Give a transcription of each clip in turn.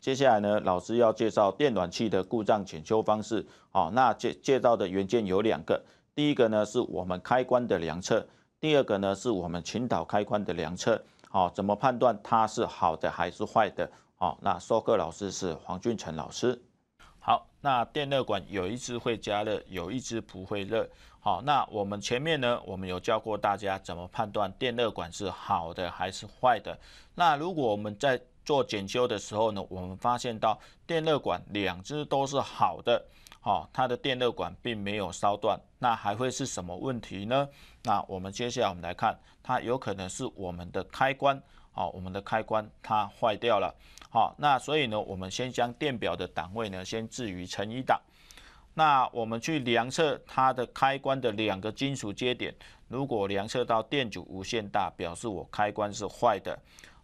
接下来呢，老师要介绍电暖器的故障检修方式。好，那介介绍的元件有两个，第一个呢是我们开关的量测，第二个呢是我们琴岛开关的量测。好，怎么判断它是好的还是坏的？好，那授课老师是黄俊成老师。好，那电热管有一只会加热，有一只不会热。好，那我们前面呢，我们有教过大家怎么判断电热管是好的还是坏的。那如果我们在做检修的时候呢，我们发现到电热管两只都是好的，好，它的电热管并没有烧断，那还会是什么问题呢？那我们接下来我们来看，它有可能是我们的开关，好，我们的开关它坏掉了，好，那所以呢，我们先将电表的档位呢先置于乘一档，那我们去量测它的开关的两个金属接点，如果量测到电阻无限大，表示我开关是坏的。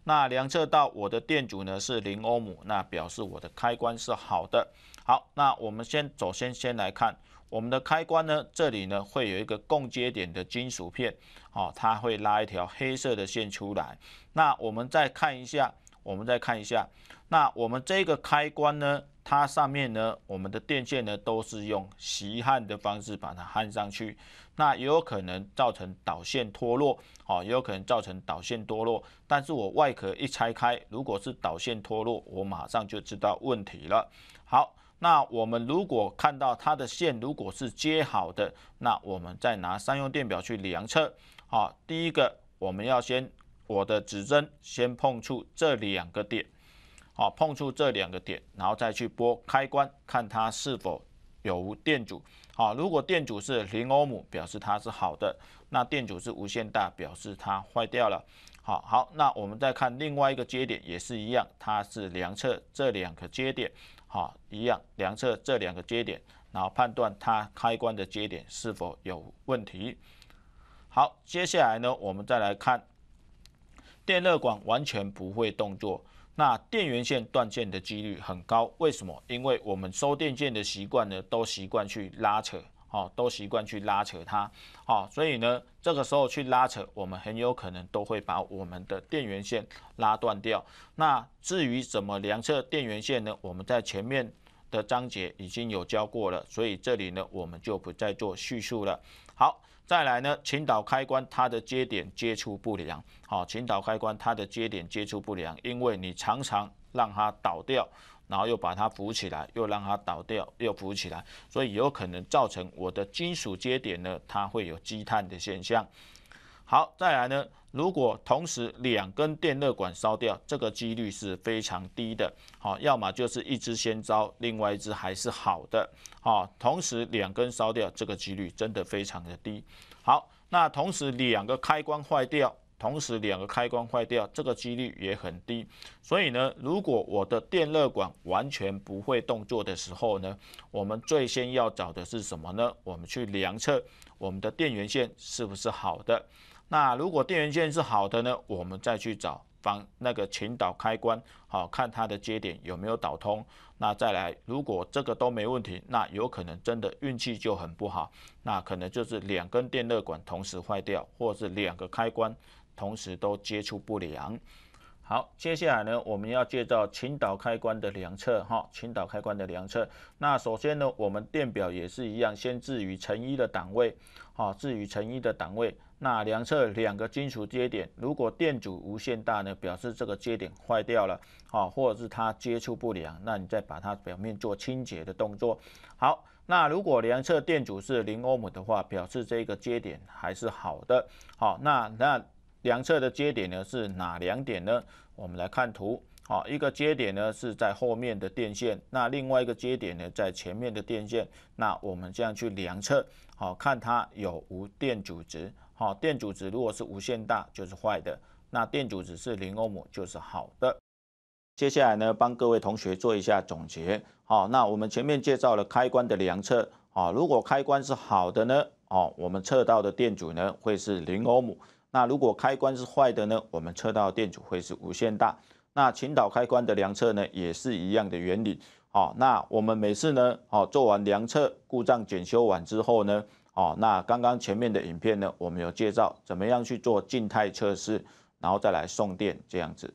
那量测到我的电阻呢是零欧姆，那表示我的开关是好的。好，那我们先首先先来看我们的开关呢，这里呢会有一个共接点的金属片，哦，它会拉一条黑色的线出来。那我们再看一下，我们再看一下，那我们这个开关呢？它上面呢，我们的电线呢都是用锡焊的方式把它焊上去，那也有可能造成导线脱落，哦，也有可能造成导线脱落。但是我外壳一拆开，如果是导线脱落，我马上就知道问题了。好，那我们如果看到它的线如果是接好的，那我们再拿三用电表去量测。好，第一个我们要先，我的指针先碰触这两个点。好，碰触这两个点，然后再去拨开关，看它是否有无电阻。好，如果电阻是零欧姆，表示它是好的；那电阻是无限大，表示它坏掉了。好，好，那我们再看另外一个接点也是一样，它是量测这两个接点，好，一样量测这两个接点，然后判断它开关的接点是否有问题。好，接下来呢，我们再来看电热管完全不会动作。那电源线断线的几率很高，为什么？因为我们收电线的习惯呢，都习惯去拉扯，哦，都习惯去拉扯它，哦，所以呢，这个时候去拉扯，我们很有可能都会把我们的电源线拉断掉。那至于怎么量测电源线呢？我们在前面的章节已经有教过了，所以这里呢，我们就不再做叙述了。好。再来呢，琴岛开关它的接点接触不良。好，琴岛开关它的接点接触不良，因为你常常让它倒掉，然后又把它扶起来，又让它倒掉，又扶起来，所以有可能造成我的金属接点呢，它会有积碳的现象。好，再来呢？如果同时两根电热管烧掉，这个几率是非常低的。好，要么就是一支先烧，另外一支还是好的。哦，同时两根烧掉，这个几率真的非常的低。好，那同时两个开关坏掉，同时两个开关坏掉，这个几率也很低。所以呢，如果我的电热管完全不会动作的时候呢，我们最先要找的是什么呢？我们去量测我们的电源线是不是好的。那如果电源线是好的呢？我们再去找防那个前导开关，好看它的接点有没有导通。那再来，如果这个都没问题，那有可能真的运气就很不好，那可能就是两根电热管同时坏掉，或是两个开关同时都接触不良。好，接下来呢，我们要介绍清扫开关的两侧哈，清扫开关的两侧。那首先呢，我们电表也是一样，先置于乘一的档位，啊，置于乘一的档位。那量测两个金属接点，如果电阻无限大呢，表示这个接点坏掉了，啊，或者是它接触不良，那你再把它表面做清洁的动作。好，那如果量测电阻是零欧姆的话，表示这个接点还是好的。好，那那。两侧的接点呢是哪两点呢？我们来看图，好，一个接点呢是在后面的电线，那另外一个接点呢在前面的电线，那我们这样去量测，好看它有无电阻值，好，电阻值如果是无限大就是坏的，那电阻值是零欧姆就是好的。接下来呢帮各位同学做一下总结，好，那我们前面介绍了开关的量测，啊，如果开关是好的呢，哦，我们测到的电阻呢会是零欧姆。那如果开关是坏的呢？我们测到电阻会是无限大。那倾岛开关的量测呢，也是一样的原理。哦，那我们每次呢，哦，做完量测故障检修完之后呢，哦，那刚刚前面的影片呢，我们有介绍怎么样去做静态测试，然后再来送电这样子。